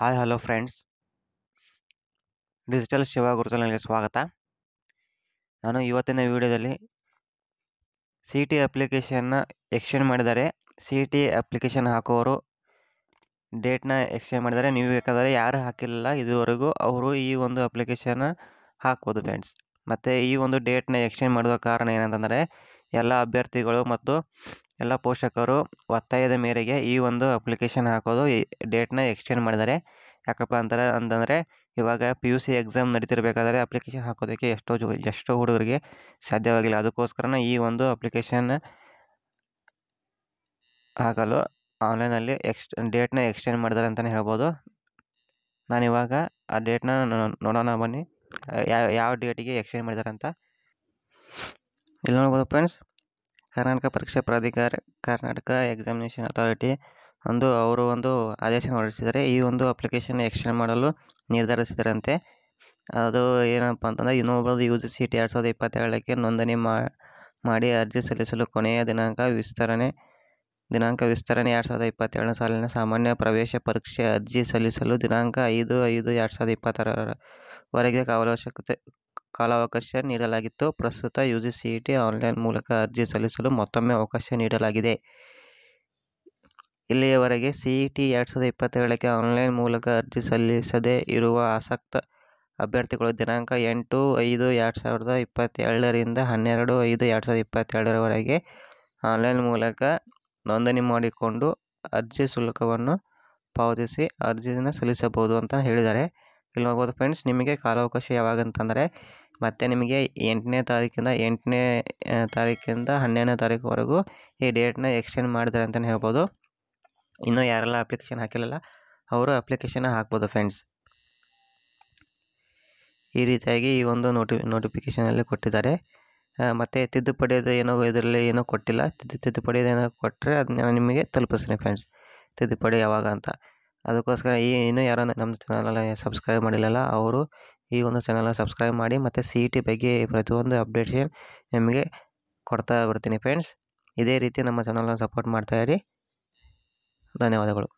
hi hello friends digital Shiva ಗುರುತಲನಿಗೆ ಸ್ವಾಗತ ನಾನು ಇವತ್ತಿನ ವಿಡಿಯೋದಲ್ಲಿ ಸಿ ಟಿ ಅಪ್ಲಿಕೇಶನ್ನ ಎಕ್ಸ್ಚೇಂಜ್ ಮಾಡಿದರೆ ಸಿ ಟಿ ಅಪ್ಲಿಕೇಶನ್ ಹಾಕೋರು ಡೇಟ್ನ ಎಕ್ಸ್ಚೇಂಜ್ ಮಾಡಿದರೆ ನೀವು ಬೇಕಾದರೆ ಯಾರು ಹಾಕಿಲ್ಲ ಇದುವರೆಗೂ ಅವರು ಈ ಒಂದು ಅಪ್ಲಿಕೇಶನ್ನ ಹಾಕ್ಬೋದು ಫ್ರೆಂಡ್ಸ್ ಮತ್ತು ಈ ಒಂದು ಡೇಟ್ನ ಎಕ್ಸ್ಚೇಂಜ್ ಮಾಡಿದ ಕಾರಣ ಏನಂತಂದರೆ ಎಲ್ಲ ಅಭ್ಯರ್ಥಿಗಳು ಮತ್ತು ಎಲ್ಲ ಪೋಷಕರು ಒತ್ತಾಯದ ಮೇರೆಗೆ ಈ ಒಂದು ಅಪ್ಲಿಕೇಶನ್ ಹಾಕೋದು ಈ ಡೇಟನ್ನ ಎಕ್ಸ್ಟೆಂಡ್ ಮಾಡಿದ್ದಾರೆ ಯಾಕಪ್ಪ ಅಂತಾರೆ ಅಂತಂದರೆ ಇವಾಗ ಪಿ ಯು ಸಿ ಎಕ್ಸಾಮ್ ನಡೀತಿರ್ಬೇಕಾದ್ರೆ ಅಪ್ಲಿಕೇಶನ್ ಹಾಕೋದಕ್ಕೆ ಎಷ್ಟೋ ಜು ಎಷ್ಟೋ ಹುಡುಗರಿಗೆ ಸಾಧ್ಯವಾಗಿಲ್ಲ ಅದಕ್ಕೋಸ್ಕರನೇ ಈ ಒಂದು ಅಪ್ಲಿಕೇಶನ್ ಹಾಕಲು ಆನ್ಲೈನಲ್ಲಿ ಎಕ್ಸ್ ಡೇಟ್ನ ಎಕ್ಸ್ಟೆಂಡ್ ಮಾಡಿದ್ದಾರೆ ಅಂತಲೇ ಹೇಳ್ಬೋದು ನಾನಿವಾಗ ಆ ಡೇಟ್ನ ನೋಡೋಣ ಬನ್ನಿ ಯಾವ ಯಾವ ಡೇಟಿಗೆ ಎಕ್ಸ್ಟೆಂಡ್ ಮಾಡಿದ್ದಾರೆ ಅಂತ ಇಲ್ಲಿ ನೋಡ್ಬೋದು ಫ್ರೆಂಡ್ಸ್ ಕರ್ನಾಟಕ ಪರೀಕ್ಷಾ ಪ್ರಾಧಿಕಾರ ಕರ್ನಾಟಕ ಎಕ್ಸಾಮಿನೇಷನ್ ಅಥಾರಿಟಿ ಒಂದು ಅವರು ಒಂದು ಆದೇಶ ಹೊರಡಿಸಿದ್ದಾರೆ ಈ ಒಂದು ಅಪ್ಲಿಕೇಶನ್ ಎಕ್ಸ್ಟೆಂಡ್ ಮಾಡಲು ನಿರ್ಧರಿಸಿದರಂತೆ ಅದು ಏನಪ್ಪ ಅಂತಂದರೆ ಇನ್ನೊಬ್ಬರದು ಯು ಜಿ ಸಿ ಟಿ ಎರಡು ಸಾವಿರದ ಇಪ್ಪತ್ತೇಳಕ್ಕೆ ನೋಂದಣಿ ಮಾಡಿ ಅರ್ಜಿ ಸಲ್ಲಿಸಲು ಕೊನೆಯ ದಿನಾಂಕ ವಿಸ್ತರಣೆ ದಿನಾಂಕ ವಿಸ್ತರಣೆ ಎರಡು ಸಾವಿರದ ಇಪ್ಪತ್ತೇಳನೇ ಸಾಲಿನ ಸಾಮಾನ್ಯ ಪ್ರವೇಶ ಪರೀಕ್ಷೆ ಅರ್ಜಿ ಸಲ್ಲಿಸಲು ದಿನಾಂಕ ಐದು ಐದು ಎರಡು ಸಾವಿರದ ಇಪ್ಪತ್ತಾರರವರೆಗೆ ವರೆಗೆ ಕಾಲಾವಕಾಶ ನೀಡಲಾಗಿತ್ತು ಪ್ರಸ್ತುತ U G C E T online ಮೂಲಕ ಅರ್ಜಿ ಸಲ್ಲಿಸಲು ಮತ್ತೊಮ್ಮೆ ಅವಕಾಶ ನೀಡಲಾಗಿದೆ ಇಲ್ಲಿಯವರೆಗೆ ಸಿ ಇ ಟಿ ಎರಡು ಸಾವಿರದ ಇಪ್ಪತ್ತೇಳಕ್ಕೆ ಆನ್ಲೈನ್ ಮೂಲಕ ಅರ್ಜಿ ಸಲ್ಲಿಸದೆ ಇರುವ ಆಸಕ್ತ ಅಭ್ಯರ್ಥಿಗಳು ದಿನಾಂಕ ಎಂಟು ಐದು ಎರಡು ಸಾವಿರದ ಇಪ್ಪತ್ತೆರಡರಿಂದ ಹನ್ನೆರಡು ಐದು ಎರಡು ಸಾವಿರದ ಇಪ್ಪತ್ತೆರಡರವರೆಗೆ ಆನ್ಲೈನ್ ಮೂಲಕ ನೋಂದಣಿ ಮಾಡಿಕೊಂಡು ಅರ್ಜಿ ಶುಲ್ಕವನ್ನು ಪಾವತಿಸಿ ಅರ್ಜಿಯನ್ನು ಸಲ್ಲಿಸಬಹುದು ಅಂತ ಹೇಳಿದ್ದಾರೆ ಇಲ್ಲಿ ನೋಡ್ಬೋದು ಫ್ರೆಂಡ್ಸ್ ನಿಮಗೆ ಕಾಲಾವಕಾಶ ಯಾವಾಗ ಅಂತಂದರೆ ಮತ್ತು ನಿಮಗೆ ಎಂಟನೇ ತಾರೀಕಿಂದ ಎಂಟನೇ ತಾರೀಕಿಂದ ಹನ್ನೆರಡನೇ ತಾರೀಕುವರೆಗೂ ಈ ಡೇಟ್ನ ಎಕ್ಸ್ಟೆಂಡ್ ಮಾಡಿದ್ದಾರೆ ಅಂತಲೇ ಹೇಳ್ಬೋದು ಇನ್ನೂ ಯಾರೆಲ್ಲ ಅಪ್ಲಿಕೇಶನ್ ಹಾಕಿಲ್ಲಲ್ಲ ಅವರು ಅಪ್ಲಿಕೇಶನ್ ಹಾಕ್ಬೋದು ಫ್ರೆಂಡ್ಸ್ ಈ ರೀತಿಯಾಗಿ ಈ ಒಂದು ನೋಟಿ ನೋಟಿಫಿಕೇಷನಲ್ಲಿ ಕೊಟ್ಟಿದ್ದಾರೆ ಮತ್ತು ತಿದ್ದುಪಡಿಯೋದು ಏನೋ ಇದರಲ್ಲಿ ಏನೋ ಕೊಟ್ಟಿಲ್ಲ ತಿದ್ದುಪಡಿಯೋದು ಏನೋ ಕೊಟ್ಟರೆ ಅದನ್ನ ನಿಮಗೆ ತಲುಪಿಸ್ತೀನಿ ಫ್ರೆಂಡ್ಸ್ ತಿದ್ದುಪಡಿ ಯಾವಾಗ ಅಂತ ಅದಕ್ಕೋಸ್ಕರ ಈ ಇನ್ನೂ ಯಾರು ನಮ್ಮ ಚಾನಲಲ್ಲಿ ಸಬ್ಸ್ಕ್ರೈಬ್ ಮಾಡಿಲ್ಲಲ್ಲ ಅವರು ಈ ಒಂದು ಚಾನಲನ್ನ ಸಬ್ಸ್ಕ್ರೈಬ್ ಮಾಡಿ ಮತ್ತು ಸಿ ಇ e ಟಿ ಬಗ್ಗೆ ಪ್ರತಿಯೊಂದು ಅಪ್ಡೇಟ್ಸನ್ ನಿಮಗೆ ಕೊಡ್ತಾ ಬರ್ತೀನಿ ಫ್ರೆಂಡ್ಸ್ ಇದೇ ರೀತಿ ನಮ್ಮ ಚಾನಲನ್ನು ಸಪೋರ್ಟ್ ಮಾಡ್ತಾಯಿರಿ ಧನ್ಯವಾದಗಳು